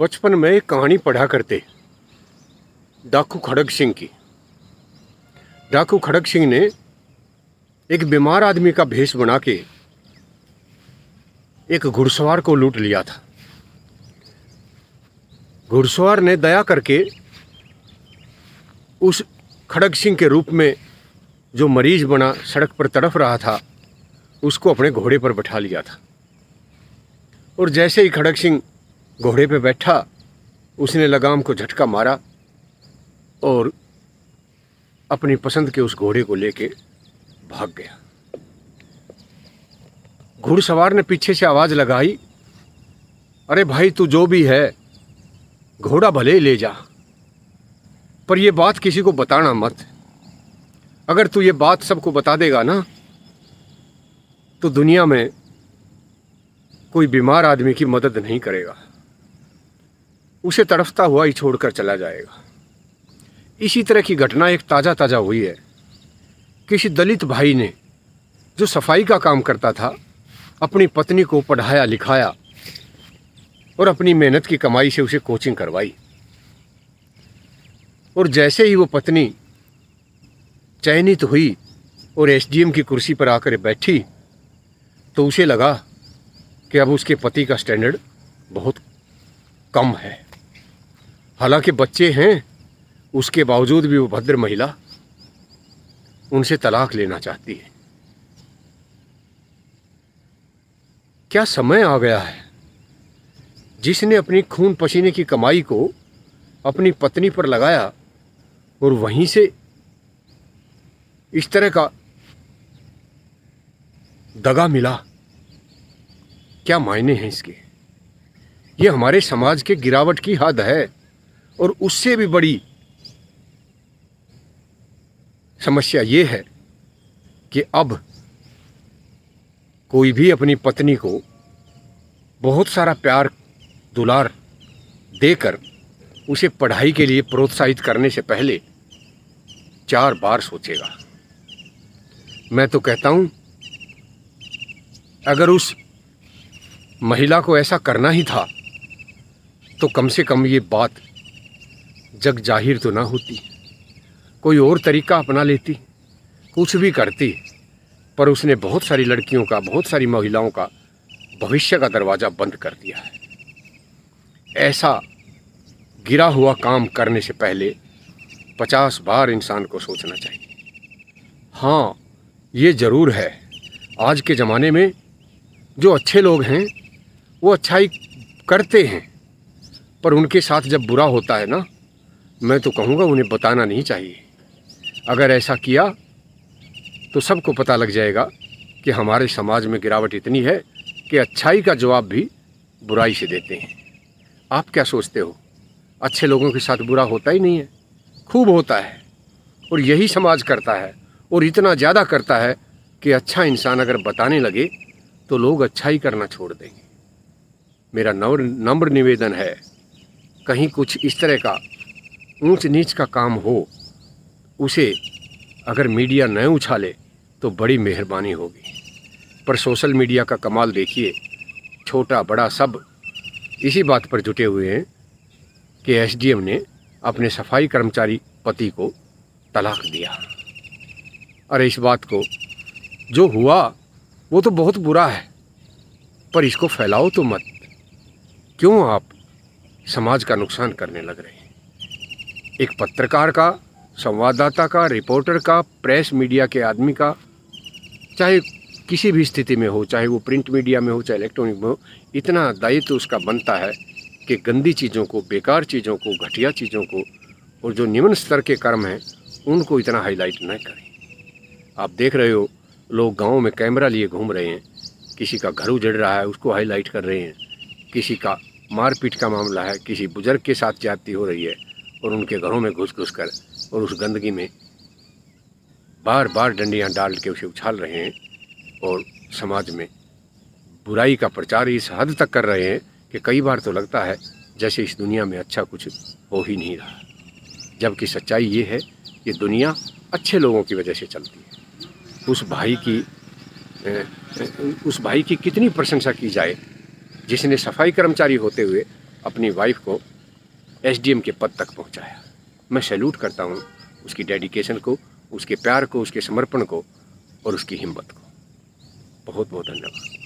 बचपन में एक कहानी पढ़ा करते डाकू खड़ग सिंह की डाकू खड़ग सिंह ने एक बीमार आदमी का भेष बना के एक घुड़सवार को लूट लिया था घुड़सवार ने दया करके उस खड़ग सिंह के रूप में जो मरीज बना सड़क पर तड़फ रहा था उसको अपने घोड़े पर बैठा लिया था और जैसे ही खड़ग सिंह घोड़े पे बैठा उसने लगाम को झटका मारा और अपनी पसंद के उस घोड़े को लेके भाग गया घुड़सवार ने पीछे से आवाज़ लगाई अरे भाई तू जो भी है घोड़ा भले ही ले जा पर यह बात किसी को बताना मत अगर तू ये बात सबको बता देगा ना तो दुनिया में कोई बीमार आदमी की मदद नहीं करेगा उसे तड़फता हुआ ही छोड़कर चला जाएगा इसी तरह की घटना एक ताज़ा ताज़ा हुई है किसी दलित भाई ने जो सफाई का काम करता था अपनी पत्नी को पढ़ाया लिखाया और अपनी मेहनत की कमाई से उसे कोचिंग करवाई और जैसे ही वो पत्नी चयनित हुई और एसडीएम की कुर्सी पर आकर बैठी तो उसे लगा कि अब उसके पति का स्टैंडर्ड बहुत कम है हालांकि बच्चे हैं उसके बावजूद भी वो भद्र महिला उनसे तलाक लेना चाहती है क्या समय आ गया है जिसने अपनी खून पसीने की कमाई को अपनी पत्नी पर लगाया और वहीं से इस तरह का दगा मिला क्या मायने हैं इसके ये हमारे समाज के गिरावट की हद है और उससे भी बड़ी समस्या ये है कि अब कोई भी अपनी पत्नी को बहुत सारा प्यार दुलार देकर उसे पढ़ाई के लिए प्रोत्साहित करने से पहले चार बार सोचेगा मैं तो कहता हूँ अगर उस महिला को ऐसा करना ही था तो कम से कम ये बात जग जाहिर तो ना होती कोई और तरीका अपना लेती कुछ भी करती पर उसने बहुत सारी लड़कियों का बहुत सारी महिलाओं का भविष्य का दरवाज़ा बंद कर दिया है ऐसा गिरा हुआ काम करने से पहले पचास बार इंसान को सोचना चाहिए हाँ ये ज़रूर है आज के ज़माने में जो अच्छे लोग हैं वो अच्छाई करते हैं पर उनके साथ जब बुरा होता है ना मैं तो कहूँगा उन्हें बताना नहीं चाहिए अगर ऐसा किया तो सबको पता लग जाएगा कि हमारे समाज में गिरावट इतनी है कि अच्छाई का जवाब भी बुराई से देते हैं आप क्या सोचते हो अच्छे लोगों के साथ बुरा होता ही नहीं है खूब होता है और यही समाज करता है और इतना ज़्यादा करता है कि अच्छा इंसान अगर बताने लगे तो लोग अच्छाई करना छोड़ देंगे मेरा नम्र निवेदन है कहीं कुछ इस तरह का ऊंच नीच का काम हो उसे अगर मीडिया न उछाले तो बड़ी मेहरबानी होगी पर सोशल मीडिया का कमाल देखिए छोटा बड़ा सब इसी बात पर जुटे हुए हैं कि एसडीएम ने अपने सफाई कर्मचारी पति को तलाक दिया अरे इस बात को जो हुआ वो तो बहुत बुरा है पर इसको फैलाओ तो मत क्यों आप समाज का नुकसान करने लग रहे हैं एक पत्रकार का संवाददाता का रिपोर्टर का प्रेस मीडिया के आदमी का चाहे किसी भी स्थिति में हो चाहे वो प्रिंट मीडिया में हो चाहे इलेक्ट्रॉनिक में हो इतना दायित्व उसका बनता है कि गंदी चीज़ों को बेकार चीज़ों को घटिया चीज़ों को और जो निम्न स्तर के कर्म हैं उनको इतना हाईलाइट न करें आप देख रहे हो लोग गाँव में कैमरा लिए घूम रहे हैं किसी का घर उजड़ रहा है उसको हाईलाइट कर रहे हैं किसी का मारपीट का मामला है किसी बुजुर्ग के साथ जाती हो रही है और उनके घरों में घुस घुस कर और उस गंदगी में बार बार डंडियाँ डाल के उसे उछाल रहे हैं और समाज में बुराई का प्रचार इस हद तक कर रहे हैं कि कई बार तो लगता है जैसे इस दुनिया में अच्छा कुछ हो ही नहीं रहा जबकि सच्चाई ये है कि दुनिया अच्छे लोगों की वजह से चलती है उस भाई की उस भाई की कितनी प्रशंसा की जाए जिसने सफाई कर्मचारी होते हुए अपनी वाइफ को एसडीएम के पद तक पहुंचाया मैं सैल्यूट करता हूं उसकी डेडिकेशन को उसके प्यार को उसके समर्पण को और उसकी हिम्मत को बहुत बहुत धन्यवाद